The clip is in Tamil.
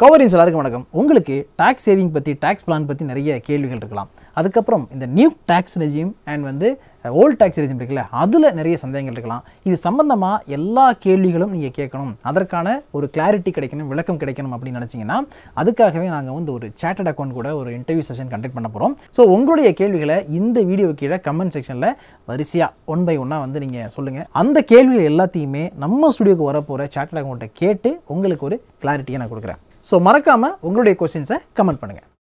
கவரிங்ஸ் எல்லாருக்கும் வணக்கம் உங்களுக்கு டேக்ஸ் சேவிங் பற்றி டேக்ஸ் பிளான் பற்றி நிறைய கேள்விகள் இருக்கலாம் அதுக்கப்புறம் இந்த நியூ டேக்ஸ் ரெஜிம் அண்ட் வந்து ஓல்ட் டேக்ஸ் ரெஜிம் இருக்குல்ல அதில் நிறைய சந்தேகங்கள் இருக்கலாம் இது சம்மந்தமாக எல்லா கேள்விகளும் நீங்கள் கேட்கணும் அதற்கான ஒரு கிளாரிட்டி கிடைக்கணும் விளக்கம் கிடைக்கணும் அப்படின்னு நினச்சிங்கன்னா அதுக்காகவே நாங்கள் வந்து ஒரு சேட்டட் அக்கௌண்ட் கூட ஒரு இன்டர்வியூ செஷன் கண்டக்ட் பண்ண போகிறோம் ஸோ உங்களுடைய கேள்விகளை இந்த வீடியோ கீழே கமெண்ட் செக்ஷனில் வரிசையாக ஒன் பை ஒன்னாக வந்து நீங்கள் சொல்லுங்கள் அந்த கேள்விகள் எல்லாத்தையுமே நம்ம ஸ்டுடியோக்கு வரப்போகிற சேட்டட் அக்கௌண்ட்டை கேட்டு உங்களுக்கு ஒரு கிளாரிட்டியை நான் கொடுக்குறேன் ஸோ மறக்காமல் உங்களுடைய கொஸ்டின்ஸை கமெண்ட் பண்ணுங்கள்